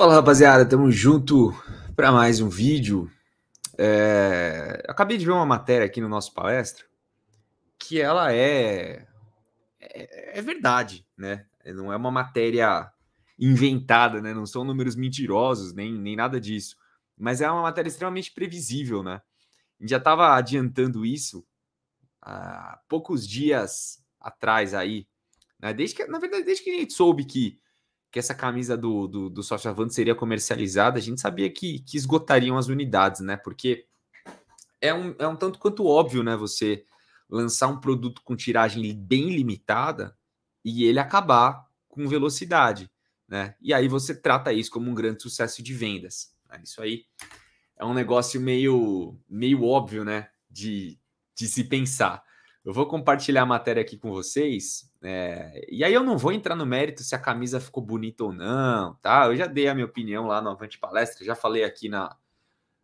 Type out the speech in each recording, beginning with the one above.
Fala rapaziada, tamo junto para mais um vídeo. É... Acabei de ver uma matéria aqui no nosso palestra que ela é, é... é... verdade, né? Não é uma matéria inventada, né? Não são números mentirosos nem, nem nada disso, mas é uma matéria extremamente previsível, né? A gente já estava adiantando isso há poucos dias atrás aí, né? Desde que, na verdade, desde que a gente soube que que essa camisa do, do, do Sócio Avante seria comercializada, a gente sabia que, que esgotariam as unidades, né? Porque é um, é um tanto quanto óbvio, né? Você lançar um produto com tiragem bem limitada e ele acabar com velocidade, né? E aí você trata isso como um grande sucesso de vendas. Né? Isso aí é um negócio meio, meio óbvio, né? De, de se pensar. Eu vou compartilhar a matéria aqui com vocês. É, e aí eu não vou entrar no mérito se a camisa ficou bonita ou não, tá? Eu já dei a minha opinião lá no Avante Palestra, já falei aqui na,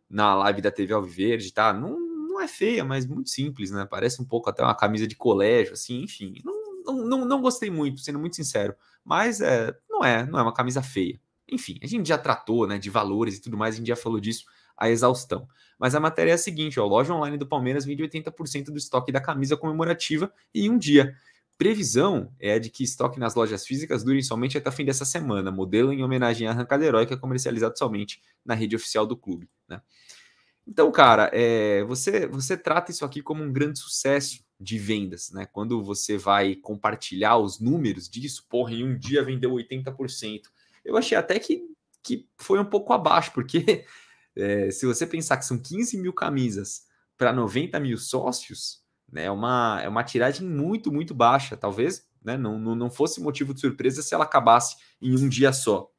na live da TV Alviverde, tá? Não, não é feia, mas muito simples, né? Parece um pouco até uma camisa de colégio, assim, enfim. Não, não, não, não gostei muito, sendo muito sincero. Mas é, não é, não é uma camisa feia. Enfim, a gente já tratou, né, de valores e tudo mais, a gente já falou disso a exaustão. Mas a matéria é a seguinte: ó, loja online do Palmeiras vende 80% do estoque da camisa comemorativa em um dia. Previsão é a de que estoque nas lojas físicas dure somente até o fim dessa semana, modelo em homenagem à arrancada heróica comercializado somente na rede oficial do clube. Né? Então, cara, é, você, você trata isso aqui como um grande sucesso de vendas, né? Quando você vai compartilhar os números disso, porra, em um dia vendeu 80%. Eu achei até que, que foi um pouco abaixo, porque é, se você pensar que são 15 mil camisas para 90 mil sócios, né, é, uma, é uma tiragem muito, muito baixa. Talvez né, não, não, não fosse motivo de surpresa se ela acabasse em um dia só.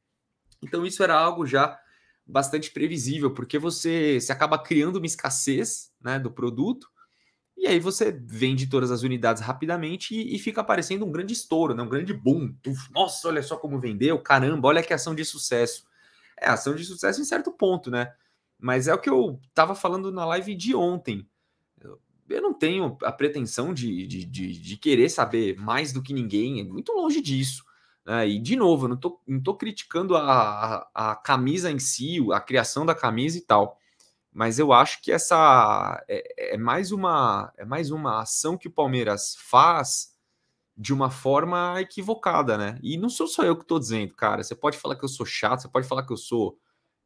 Então, isso era algo já bastante previsível, porque você se acaba criando uma escassez né, do produto, e aí você vende todas as unidades rapidamente e, e fica aparecendo um grande estouro, né, um grande boom. Uf, nossa, olha só como vendeu, caramba, olha que ação de sucesso. É, ação de sucesso em certo ponto, né? Mas é o que eu estava falando na live de ontem. Eu não tenho a pretensão de, de, de, de querer saber mais do que ninguém, é muito longe disso. Né? E, de novo, eu não estou não tô criticando a, a, a camisa em si, a criação da camisa e tal mas eu acho que essa é, é, mais uma é mais uma ação que o Palmeiras faz de uma forma equivocada, né? E não sou só eu que estou dizendo, cara. Você pode falar que eu sou chato, você pode falar que eu sou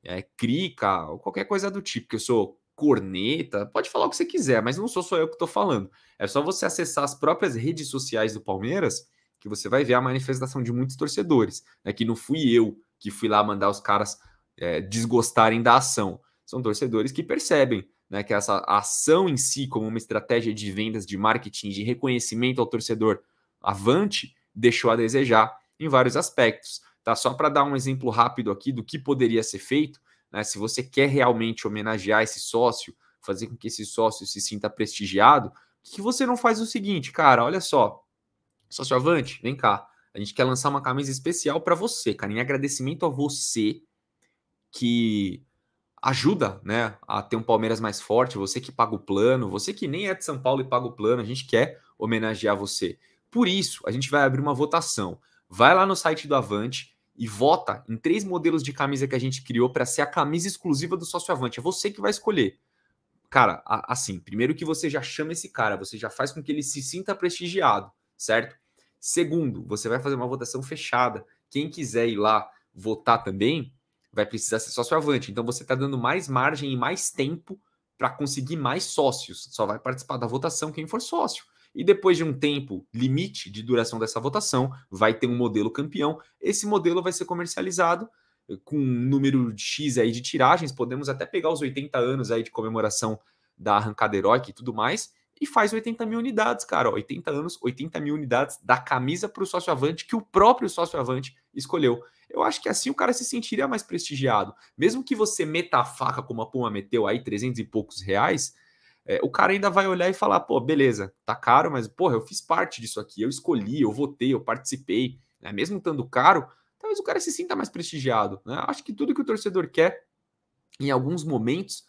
é, crica, ou qualquer coisa do tipo, que eu sou corneta, pode falar o que você quiser, mas não sou só eu que estou falando. É só você acessar as próprias redes sociais do Palmeiras que você vai ver a manifestação de muitos torcedores. Né? Que não fui eu que fui lá mandar os caras é, desgostarem da ação. São torcedores que percebem né, que essa ação em si, como uma estratégia de vendas, de marketing, de reconhecimento ao torcedor avante, deixou a desejar em vários aspectos. Tá? Só para dar um exemplo rápido aqui do que poderia ser feito, né? se você quer realmente homenagear esse sócio, fazer com que esse sócio se sinta prestigiado, que você não faz o seguinte, cara, olha só, sócio Avante, vem cá, a gente quer lançar uma camisa especial para você, cara, em agradecimento a você que ajuda, né, a ter um Palmeiras mais forte, você que paga o plano, você que nem é de São Paulo e paga o plano, a gente quer homenagear você. Por isso, a gente vai abrir uma votação. Vai lá no site do Avante e vota em três modelos de camisa que a gente criou para ser a camisa exclusiva do sócio Avante. É você que vai escolher. Cara, assim, primeiro que você já chama esse cara, você já faz com que ele se sinta prestigiado, certo? Segundo, você vai fazer uma votação fechada. Quem quiser ir lá votar também, vai precisar ser sócio avante. Então você está dando mais margem e mais tempo para conseguir mais sócios. Só vai participar da votação quem for sócio. E depois de um tempo limite de duração dessa votação, vai ter um modelo campeão. Esse modelo vai ser comercializado eh, com um número X aí de tiragens, podemos até pegar os 80 anos aí de comemoração da arrancada heróica e tudo mais, e faz 80 mil unidades, cara. 80 anos, 80 mil unidades da camisa para o sócio avante que o próprio sócio avante escolheu. Eu acho que assim o cara se sentiria mais prestigiado. Mesmo que você meta a faca como a Puma meteu aí, 300 e poucos reais, é, o cara ainda vai olhar e falar, pô, beleza, tá caro, mas, porra, eu fiz parte disso aqui, eu escolhi, eu votei, eu participei, né? Mesmo estando caro, talvez o cara se sinta mais prestigiado, né? Acho que tudo que o torcedor quer, em alguns momentos,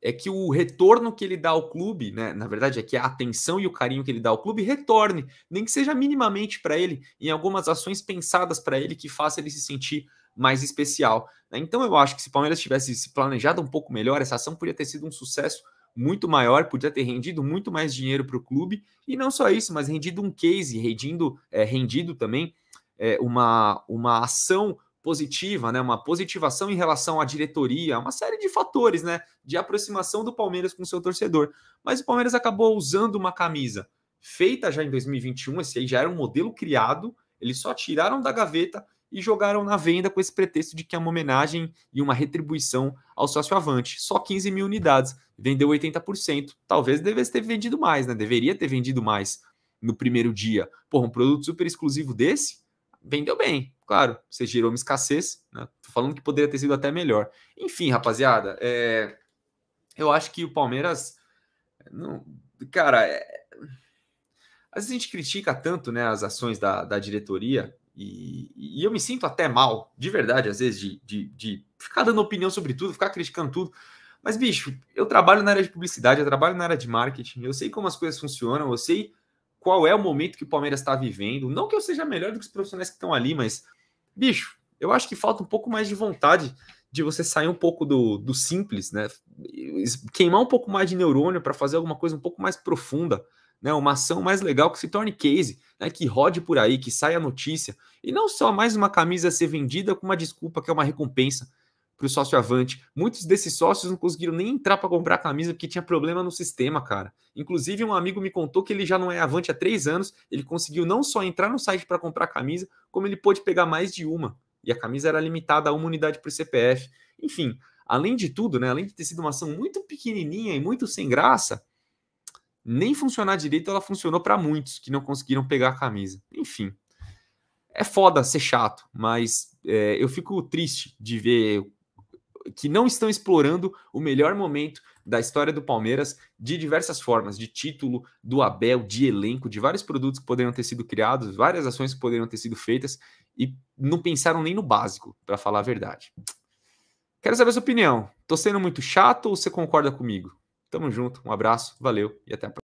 é que o retorno que ele dá ao clube, né? Na verdade, é que a atenção e o carinho que ele dá ao clube retorne, nem que seja minimamente para ele, em algumas ações pensadas para ele que faça ele se sentir mais especial. Né? Então, eu acho que se o Palmeiras tivesse se planejado um pouco melhor, essa ação podia ter sido um sucesso muito maior, podia ter rendido muito mais dinheiro para o clube, e não só isso, mas rendido um case, rendido, é, rendido também é, uma, uma ação positiva, né? uma positivação em relação à diretoria, uma série de fatores né? de aproximação do Palmeiras com seu torcedor. Mas o Palmeiras acabou usando uma camisa feita já em 2021, esse aí já era um modelo criado, eles só tiraram da gaveta e jogaram na venda com esse pretexto de que é uma homenagem e uma retribuição ao sócio avante. Só 15 mil unidades, vendeu 80%. Talvez devesse ter vendido mais, né? Deveria ter vendido mais no primeiro dia. Porra, um produto super exclusivo desse vendeu bem. Claro, você gerou uma escassez, né? Tô falando que poderia ter sido até melhor. Enfim, rapaziada, é... eu acho que o Palmeiras. Não... Cara, é... às vezes a gente critica tanto né, as ações da, da diretoria e, e eu me sinto até mal, de verdade, às vezes, de, de, de ficar dando opinião sobre tudo, ficar criticando tudo. Mas, bicho, eu trabalho na área de publicidade, eu trabalho na área de marketing, eu sei como as coisas funcionam, eu sei qual é o momento que o Palmeiras está vivendo. Não que eu seja melhor do que os profissionais que estão ali, mas, bicho, eu acho que falta um pouco mais de vontade de você sair um pouco do, do simples, né? Queimar um pouco mais de neurônio para fazer alguma coisa um pouco mais profunda né, uma ação mais legal que se torne case, né, que rode por aí, que saia notícia, e não só mais uma camisa ser vendida com uma desculpa que é uma recompensa para o sócio avante. Muitos desses sócios não conseguiram nem entrar para comprar a camisa porque tinha problema no sistema, cara. Inclusive, um amigo me contou que ele já não é avante há três anos. Ele conseguiu não só entrar no site para comprar a camisa, como ele pôde pegar mais de uma. E a camisa era limitada a uma unidade por CPF. Enfim, além de tudo, né, além de ter sido uma ação muito pequenininha e muito sem graça, nem funcionar direito, ela funcionou para muitos que não conseguiram pegar a camisa. Enfim, é foda ser chato, mas é, eu fico triste de ver que não estão explorando o melhor momento da história do Palmeiras de diversas formas, de título, do Abel, de elenco, de vários produtos que poderiam ter sido criados, várias ações que poderiam ter sido feitas e não pensaram nem no básico, para falar a verdade. Quero saber a sua opinião. Tô sendo muito chato ou você concorda comigo? Tamo junto, um abraço, valeu e até a próxima.